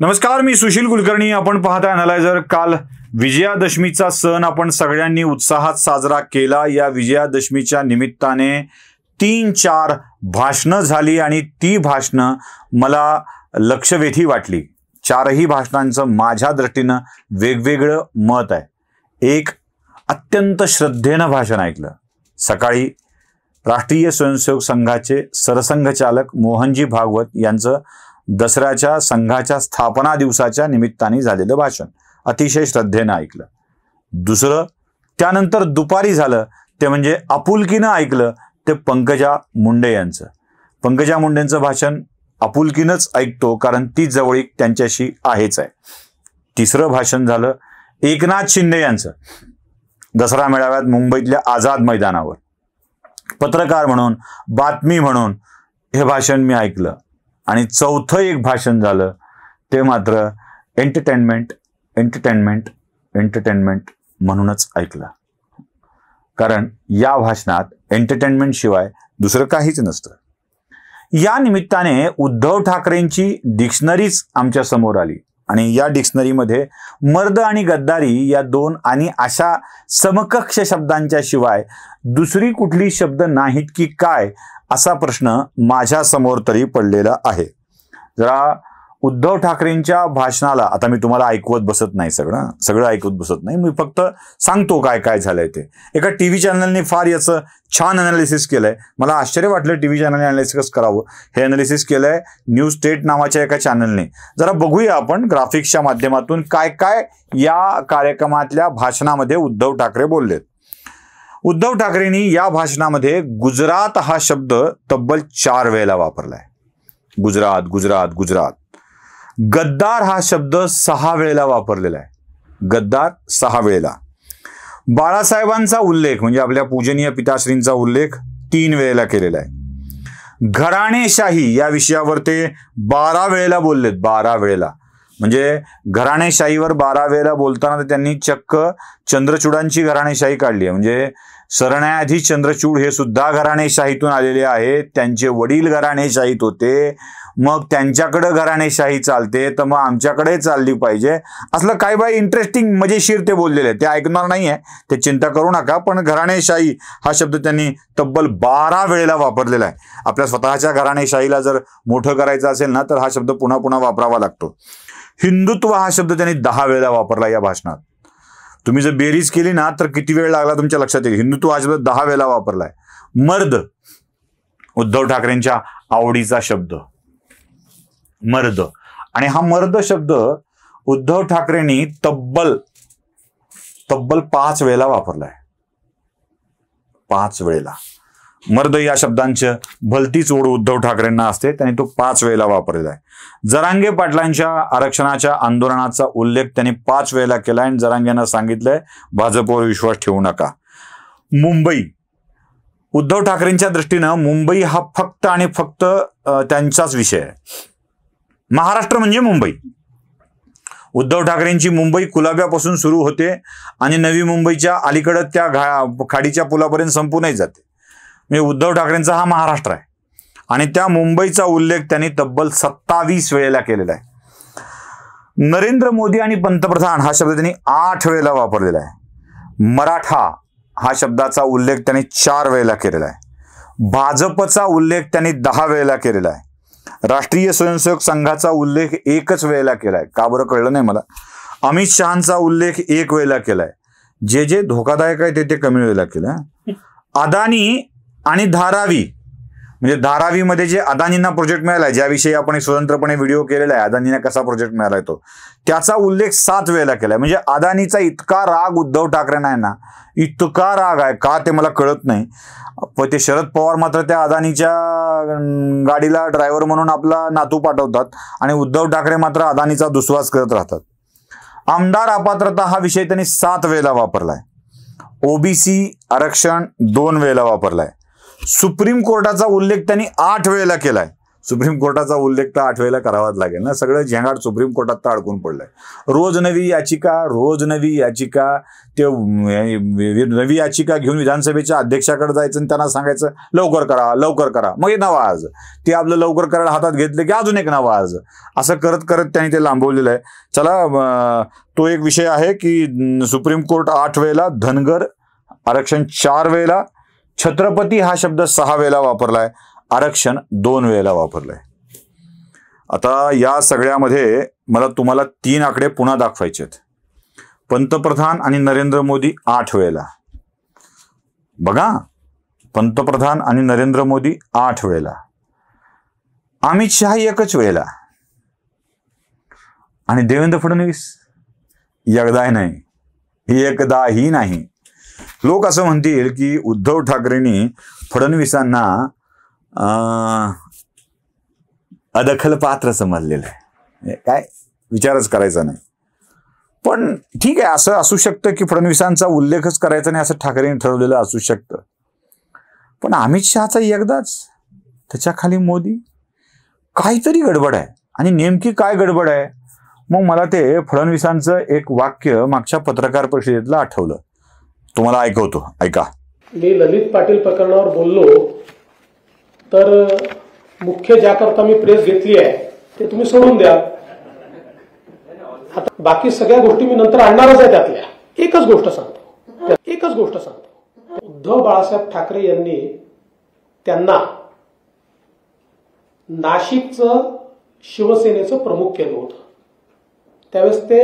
नमस्कार मी सुशील कुलकर्णी आपण पाहता अनालायझर काल विजयादशमीचा सण आपण सगळ्यांनी उत्साहात साजरा केला या विजयादशमीच्या निमित्ताने तीन चार भाषणं झाली आणि ती भाषणं मला लक्षवेधी वाटली चारही भाषणांचं माझ्या दृष्टीनं वेगवेगळं मत आहे एक अत्यंत श्रद्धेनं भाषण ऐकलं सकाळी राष्ट्रीय स्वयंसेवक संघाचे सरसंघचालक मोहनजी भागवत यांचं दसऱ्याच्या संघाच्या स्थापना दिवसाच्या निमित्ताने झालेलं भाषण अतिशय श्रद्धेनं ऐकलं दुसरं त्यानंतर दुपारी झालं ते म्हणजे आपुलकीनं ऐकलं ते पंकजा मुंडे यांचं पंकजा मुंडेंचं भाषण आपुलकीनंच ऐकतो कारण ती जवळीक त्यांच्याशी आहेच आहे तिसरं भाषण झालं एकनाथ शिंदे यांचं दसरा मेळाव्यात मुंबईतल्या आझाद मैदानावर पत्रकार म्हणून बातमी म्हणून हे भाषण मी ऐकलं आणि चौथं एक भाषण झालं ते मात्र एंटरटेनमेंट एंटरटेनमेंट एंटरटेनमेंट म्हणूनच ऐकलं कारण या भाषणात एंटरटेनमेंट शिवाय दुसरं काहीच नसतं या निमित्ताने उद्धव ठाकरेंची डिक्शनरीच आमच्या समोर आली आणि या डिक्शनरीमध्ये मर्द आणि गद्दारी या दोन आणि अशा समकक्ष शब्दांच्या शिवाय दुसरी कुठली शब्द नाहीत की काय असा प्रश्न माझ्या समोर तरी पडलेला आहे जरा उद्धव ठाकरेंच्या भाषणाला आता मी तुम्हाला ऐकवत बसत नाही सगळं सगळं ऐकवत बसत नाही मी फक्त सांगतो काय काय झालंय ते एका टी व्ही चॅनलने फार याचं छान अनालिसिस केलंय मला आश्चर्य वाटलं टी व्ही चॅनलने अनालिसिस करावं हे अनालिसिस केलंय न्यू स्टेट नावाच्या एका चॅनलने जरा बघूया आपण ग्राफिक्सच्या माध्यमातून काय काय या कार्यक्रमातल्या भाषणामध्ये उद्धव ठाकरे बोललेत उद्धव ठाकरेंनी या भाषणामध्ये गुजरात हा शब्द तब्बल चार वेळेला वापरलाय गुजरात गुजरात गुजरात गद्दार हा शब्द सहा वेळेला वापरलेला आहे गद्दार सहा वेळेला बाळासाहेबांचा उल्लेख म्हणजे आपल्या पूजनीय पिताश्रींचा उल्लेख तीन वेळेला केलेला आहे घराणेशाही या विषयावर ते बारा वेळेला बोललेत बारा वेळेला म्हणजे घराणेशाहीवर बारा वेळेला बोलताना त्यांनी चक्क चंद्रचूडांची घराणेशाही काढली आहे म्हणजे सरण्याआधी चंद्रचूड हे सुद्धा घराणेशाहीतून आलेले आहेत त्यांचे वडील घराणेशाहीत होते मग त्यांच्याकडं घराणेशाही चालते तर मग आमच्याकडे चालली पाहिजे असलं काय बाय इंटरेस्टिंग मजेशीर ते बोललेले ते ऐकणार नाही आहे ते चिंता करू नका पण घराणेशाही हा शब्द त्यांनी तब्बल बारा वेळेला वापरलेला आहे आपल्या स्वतःच्या घराणेशाहीला जर मोठं करायचं असेल ना तर हा शब्द पुन्हा पुन्हा वापरावा लागतो हिंदुत्व हा शब्द त्यांनी दहा वेळेला वापरला या भाषणात तुम्ही जर बेरीज केली ना तर किती वेळ लागला तुमच्या लक्षात येईल हिंदुत्व आज दहा वेळा वापरलाय मर्द उद्धव ठाकरेंच्या आवडीचा शब्द मर्द आणि हा मर्द शब्द उद्धव ठाकरेंनी तब्बल तब्बल पाच वेळेला वापरलाय पाच वेळेला मर्द या शब्दांचं भलतीच ओढ उद्धव ठाकरेंना असते त्यांनी तो पाच वेळेला वापरलेला आहे जरांगे पाटलांच्या आरक्षणाच्या आंदोलनाचा उल्लेख त्यांनी पाच वेळेला केला आणि जरांगेनं सांगितलंय भाजपवर विश्वास ठेवू नका मुंबई उद्धव ठाकरेंच्या दृष्टीनं मुंबई हा फक्त आणि फक्त त्यांचाच विषय आहे महाराष्ट्र म्हणजे मुंबई उद्धव ठाकरेंची मुंबई कुलाब्यापासून सुरू होते आणि नवी मुंबईच्या अलीकडं त्या घा खाडीच्या पुलापर्यंत संपूनही जाते म्हणजे उद्धव ठाकरेंचा हा महाराष्ट्र आहे आणि त्या मुंबईचा उल्लेख त्यांनी तब्बल सत्तावीस वेळेला केलेला आहे नरेंद्र मोदी आणि पंतप्रधान हा शब्द त्यांनी आठ वेळेला वापरलेला आहे मराठा हा शब्दाचा उल्लेख त्यांनी चार वेळेला केलेला आहे भाजपचा उल्लेख त्यांनी दहा वेळेला केलेला आहे राष्ट्रीय स्वयंसेवक संघाचा उल्लेख एकच वेळेला केलाय का बरं कळलं नाही मला अमित शहाचा उल्लेख एक वेळेला केलाय जे जे धोकादायक आहे ते ते कमी वेळेला केलं अदानी आणि धारावी म्हणजे धारावीमध्ये जे अदानींना प्रोजेक्ट मिळाला आहे ज्याविषयी आपण स्वतंत्रपणे व्हिडिओ केलेला आहे अदानींना कसा प्रोजेक्ट मिळाला तो त्याचा उल्लेख सात वेळेला केला म्हणजे अदानीचा इतका राग उद्धव ठाकरे नाही ना इतका राग आहे का ते मला कळत नाही पण ते शरद पवार मात्र त्या अदानीच्या गाडीला ड्रायव्हर म्हणून आपला नातू पाठवतात आणि उद्धव ठाकरे मात्र अदानीचा दुस्वास करत राहतात आमदार अपात्रता हा विषय त्यांनी सात वेळेला वापरला आहे ओबीसी आरक्षण दोन वेळेला वापरलाय सुप्रीम कोर्टाचा उल्लेख त्यांनी आठ वेळेला केलाय सुप्रीम कोर्टाचा उल्लेख तर आठ वेळेला करावाच लागेल ना सगळं झेंगाड सुप्रीम कोर्टात तर अडकून पडलंय रोज नवी याचिका रोज नवी याचिका ते नवी याचिका घेऊन विधानसभेच्या अध्यक्षाकडे जायचं आणि त्यांना सांगायचं लवकर करा लवकर करा मग हे नवा आज ते आपलं लवकर करायला हातात घेतले की अजून एक नवा आज असं करत करत त्यांनी ते लांबवलेलं आहे चला तो एक विषय आहे की सुप्रीम कोर्ट आठ वेळेला धनगर आरक्षण चार वेळेला छत्रपती हा शब्द सहा वेळेला वापरलाय आरक्षण दोन वेळेला वापरलाय आता या सगळ्यामध्ये मला तुम्हाला तीन आकडे पुन्हा दाखवायचे आहेत पंतप्रधान आणि नरेंद्र मोदी आठ वेळेला बघा पंतप्रधान आणि नरेंद्र मोदी आठ वेळेला अमित शहा एकच वेळेला आणि देवेंद्र फडणवीस एकदाही नाही एकदाही नाही लोक असं म्हणतील की उद्धव ठाकरेंनी फडणवीसांना अदखल पात्र समजलेलं आहे काय विचारच करायचा नाही पण ठीक आहे असं असू शकतं की फडणवीसांचा उल्लेखच करायचा नाही असं ठाकरेंनी ठरवलेलं असू शकतं पण अमित शहाचा एकदाच त्याच्याखाली मोदी काहीतरी गडबड आहे आणि नेमकी काय गडबड आहे मग मला ते फडणवीसांचं एक वाक्य मागच्या पत्रकार परिषदेतलं आठवलं तुम्हाला ऐकवतो ऐका मी ललित पाटील प्रकरणावर बोललो तर मुख्य ज्याकरता मी प्रेस घेतली आहे ते तुम्ही सोडून द्या आता बाकी सगळ्या गोष्टी मी नंतर आणणारच आहे त्यातल्या एकच गोष्ट सांगतो एकच गोष्ट सांगतो उद्धव बाळासाहेब ठाकरे यांनी त्यांना नाशिकचं शिवसेनेचं प्रमुख केलं होतं त्यावेळेस ते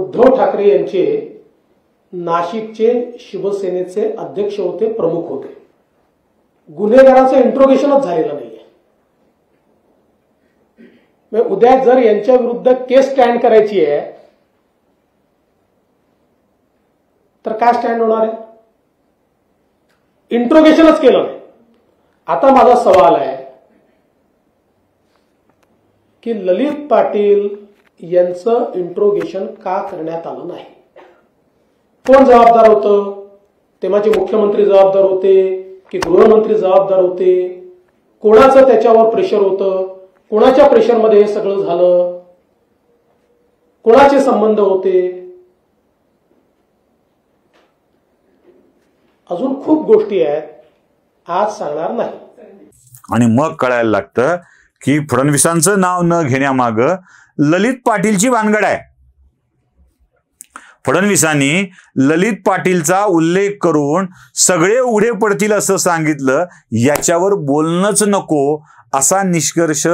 उद्धव ठाकरे यांचे नाशिकचे शिवसेनेचे अध्यक्ष होते प्रमुख होते गुन्हेगाराचं इंट्रोगेशनच झालेलं नाहीये उद्या जर यांच्या विरुद्ध केस स्टँड करायची आहे तर काय स्टँड होणार आहे इंट्रोगेशनच केलं नाही आता माझा सवाल आहे की ललित पाटील यांचं इंट्रोगेशन का करण्यात आलं नाही कोण जबाबदार होतं माझे मुख्यमंत्री जबाबदार होते की गृहमंत्री जबाबदार होते कोणाचं त्याच्यावर प्रेशर होतं कोणाच्या प्रेशर मध्ये हे सगळं झालं कोणाचे संबंध होते अजून खूप गोष्टी आहेत आज सांगणार नाही आणि मग कळायला लागतं की फडणवीसांचं नाव न घेण्यामाग ललित पाटीलची वानगड आहे फडणवीसांनी ललित पाटीलचा उल्लेख करून सगळे उघडे पडतील असं सांगितलं याच्यावर बोलणंच नको असा निष्कर्ष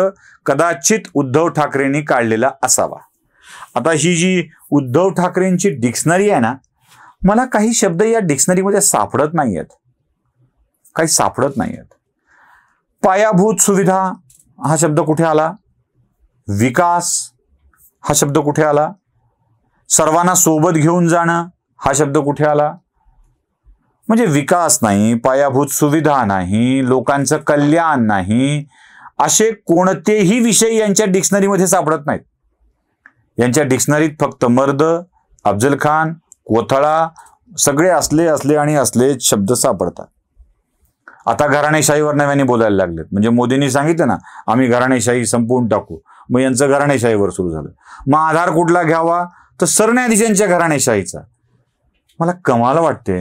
कदाचित उद्धव ठाकरेंनी काढलेला असावा आता ही जी उद्धव ठाकरेंची डिक्शनरी आहे ना मला काही शब्द या डिक्शनरीमध्ये सापडत नाही आहेत काही सापडत नाही आहेत पायाभूत सुविधा हा शब्द कुठे आला विकास हा शब्द कुठे आला सर्वांना सोबत घेऊन जाणं हा शब्द कुठे आला म्हणजे विकास नाही पायाभूत सुविधा नाही लोकांचं कल्याण नाही असे कोणतेही विषय यांच्या डिक्शनरीमध्ये सापडत नाहीत यांच्या डिक्शनरीत फक्त मर्द अफजल खान कोथळा सगळे असले असले आणि असले शब्द सापडतात आता घराणेशाहीवर नव्याने बोलायला लागलेत म्हणजे मोदींनी सांगितलं ना आम्ही घराणेशाही संपवून टाकू मग यांचं घराणेशाहीवर सुरू झालं मग आधार कुठला घ्यावा तर सरन्यायाधीशांच्या घराणेशाहीचा मला कमाल वाटते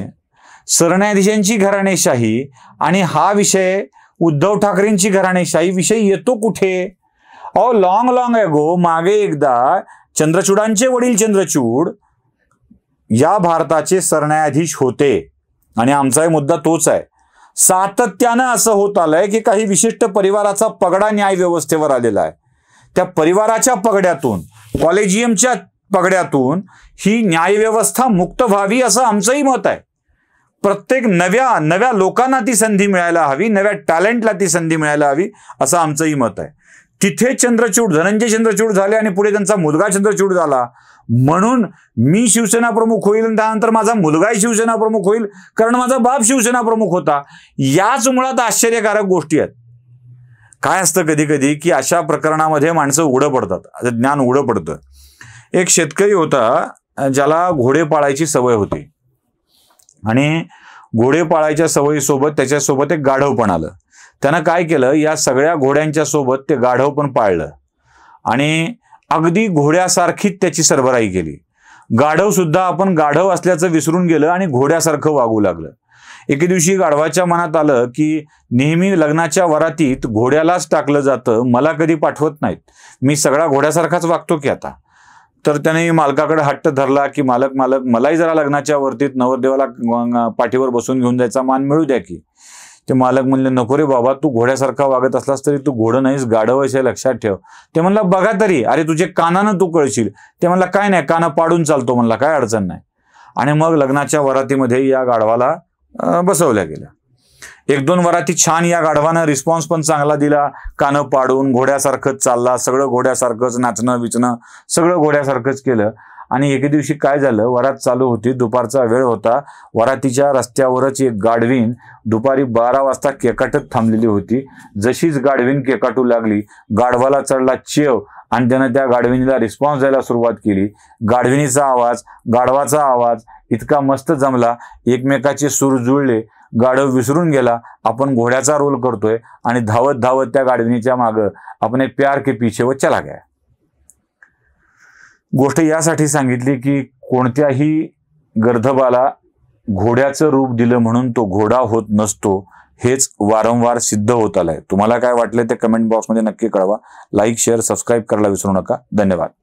सरन्यायाधीशांची घराणेशाही आणि हा विषय उद्धव ठाकरेंची घराणेशाही विषय येतो कुठे अहो लॉंग लॉंग अगो मागे एकदा चंद्रचूडांचे वडील चंद्रचूड या भारताचे सरन्यायाधीश होते आणि आमचाही मुद्दा तोच आहे सातत्यानं असं होत आलंय की काही विशिष्ट परिवाराचा पगडा न्याय व्यवस्थेवर आलेला आहे त्या परिवाराच्या पगड्यातून कॉलेजियमच्या पगड्यातून ही न्यायव्यवस्था मुक्त व्हावी असं आमचंही मत आहे प्रत्येक नव्या नव्या लोकांना ती संधी मिळायला हवी नव्या टॅलेंटला ती संधी मिळायला हवी असं आमचंही मत आहे तिथे चंद्रचूड धनंजय चंद्रचूड झाले आणि पुढे त्यांचा मुलगा चंद्रचूड झाला म्हणून मी शिवसेना प्रमुख होईल आणि त्यानंतर माझा मुलगाही शिवसेना प्रमुख होईल कारण माझा बाप शिवसेना प्रमुख होता याच मुळात आश्चर्यकारक गोष्टी आहेत काय असतं कधी कधी की अशा प्रकरणामध्ये माणसं उघडं पडतात ज्ञान उघडं पडतं एक शेतकरी होता ज्याला घोडे पाळायची सवय होती आणि घोडे पाळायच्या सवयीसोबत त्याच्यासोबत एक गाढव पण आलं त्यानं काय केलं या सगळ्या घोड्यांच्या सोबत ते गाढव पण पाळलं आणि अगदी घोड्यासारखीच त्याची सरभराई केली गाढव सुद्धा आपण गाढव असल्याचं विसरून गेलं आणि घोड्यासारखं वागू लागलं एके दिवशी गाढवाच्या मनात आलं की नेहमी लग्नाच्या वरातीत घोड्यालाच टाकलं जातं मला कधी पाठवत नाहीत मी सगळा घोड्यासारखाच वागतो की आता तर त्याने मालकाकडे हट्ट धरला की मालक मालक मलाही जरा लग्नाच्या वरतीत नवरदेवाला पाठीवर बसून घेऊन जायचा मान मिळू द्या की ते मालक म्हणले नको रे बाबा तू घोड्यासारखा वागत असलास तरी तू घोडं नाहीस गाढव हे लक्षात ठेव ते म्हणला बघा तरी अरे तुझे कानानं तू कळशील ते म्हणला काय नाही कानं पाडून चालतो म्हणला काय अडचण नाही आणि मग लग्नाच्या वरातीमध्ये या गाढवाला बसवल्या गेल्या एक दोन वराती छान या गाढवानं रिस्पॉन्स पण चांगला दिला कानं पाडून घोड्यासारखंच चालला सगळं घोड्यासारखंच नाचणं विचणं सगळं घोड्यासारखंच केलं आणि एके दिवशी काय झालं वरात चालू होती दुपारचा वेळ होता वरातीच्या रस्त्यावरच एक गाढवीन दुपारी बारा वाजता केकाटत थांबलेली होती जशीच गाढवीन केकाटू लागली गाढवाला चढला चेव आणि त्यानं त्या गाढविणीला रिस्पॉन्स द्यायला सुरुवात केली गाढविणीचा आवाज गाढवाचा आवाज इतका मस्त जमला एकमेकाचे सूर जुळले गाढव विसरून गेला आपण घोड्याचा रोल करतोय आणि धावत धावत त्या गाडविणीच्या मागं आपण प्यार के पीछे व चला गया गोष्ट यासाठी सांगितली की कोणत्याही गर्धबाला घोड्याचं रूप दिलं म्हणून तो घोडा होत नसतो हेच वारंवार सिद्ध होत आलंय तुम्हाला काय वाटलं ते कमेंट बॉक्समध्ये नक्की कळवा लाईक शेअर सबस्क्राईब करायला विसरू नका धन्यवाद